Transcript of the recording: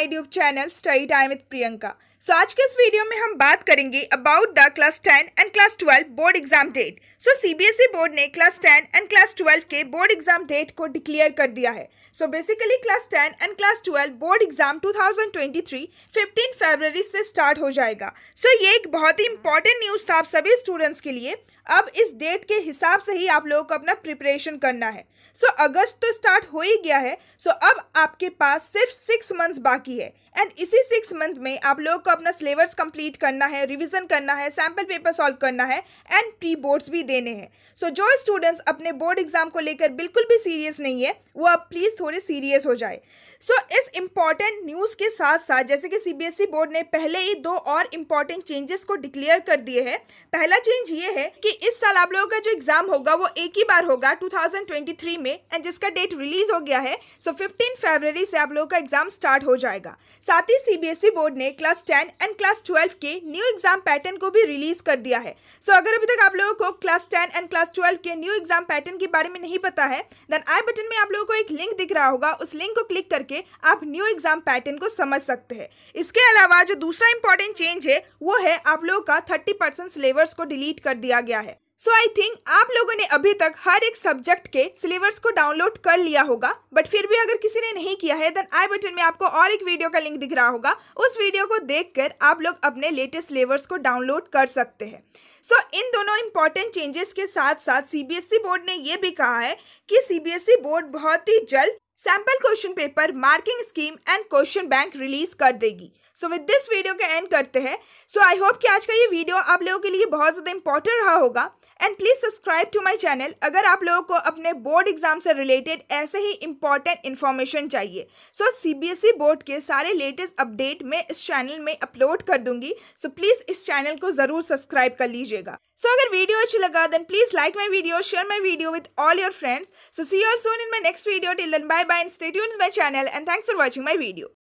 my YouTube channel Study Time with Priyanka. सो आज के इस वीडियो में हम बात करेंगे about the class ten and class twelve board exam date so CBSE board ने class ten and class twelve के बोर्ड एग्जाम डेट को डिक्लेयर कर दिया है so basically class ten and class twelve board exam 2023 15 फरवरी से start हो जाएगा सो so, ये एक बहुत ही इंपॉर्टेंट न्यूज़ था आप सभी स्टूडेंट्स के लिए अब इस डेट के हिसाब से ही आप लोगों को अपना प्रिपरेशन करना है सो so, अगस्त तो स्टार्ट हो ही गया है सो so, अब आपके पास सिर्फ सिक्स मंथ्स बाकी है एंड इसी सिक्स मंथ में आप लोगों को अपना सिलेबस कंप्लीट करना है रिविजन करना है सैम्पल पेपर सॉल्व करना है एंड प्री बोर्ड्स भी देने हैं सो so, जो स्टूडेंट्स अपने बोर्ड एग्जाम को लेकर बिल्कुल भी सीरियस नहीं है वो अब प्लीज़ थोड़े सीरियस हो जाए सो so, इस इम्पॉर्टेंट न्यूज़ के साथ साथ जैसे कि सीबीएसई बोर्ड e ने पहले ही दो और इम्पॉर्टेंट चेंजेस को डिक्लेयर कर दिए हैं पहला चेंज ये है कि इस साल आप लोगों का जो एग्ज़ाम होगा वो एक ही बार होगा 2023 में एंड जिसका डेट रिलीज हो गया है सो so 15 फरवरी से आप लोगों का एग्ज़ाम स्टार्ट हो जाएगा साथ ही सीबीएसई e बोर्ड ने class ten and class twelve के न्यू एग्जाम पैटर्न को भी रिलीज कर दिया है सो so, अगर अभी तक आप लोगों को class ten and class twelve के न्यू एग्जाम पैटर्न के बारे में नहीं पता है देन आई बटन में आप लोगों को एक लिंक दिख रहा होगा उस लिंक को क्लिक करके आप न्यू एग्जाम पैटर्न को समझ सकते हैं इसके अलावा जो दूसरा इंपॉर्टेंट चेंज है वो है आप लोगों का थर्टी परसेंट सिलेबस को डिलीट कर दिया गया है सो आई थिंक आप लोगों ने अभी तक हर एक सब्जेक्ट के सिलेबस को डाउनलोड कर लिया होगा बट फिर भी अगर किसी ने नहीं किया है देन आई बटन में आपको और एक वीडियो का लिंक दिख रहा होगा उस वीडियो को देखकर आप लोग अपने लेटेस्ट सिलेबस को डाउनलोड कर सकते हैं सो so, इन दोनों इंपॉर्टेंट चेंजेस के साथ साथ सीबीएसई बोर्ड ने यह भी कहा है कि सीबीएसई बोर्ड e बहुत ही जल्द sample question paper marking scheme and question bank release कर देगी सो विद दिस वीडियो के एंड करते हैं सो आई होप कि आज का ये वीडियो आप लोगों के लिए बहुत ज़्यादा इंपॉर्टेंट रहा होगा and please subscribe to my channel अगर आप लोगों को अपने बोर्ड एग्जाम से रिलेटेड ऐसे ही इंपॉर्टेंट इन्फॉर्मेशन चाहिए so C B S E board के सारे लेटेस्ट अपडेट मैं इस चैनल में अपलोड कर दूंगी सो so, प्लीज़ इस चैनल को ज़रूर सब्सक्राइब कर लीजिएगा सो so, अगर वीडियो अच्छी लगा then please like my video share my video with all your friends so see all soon in my next video till then bye bye state my channel and thanks for watching my video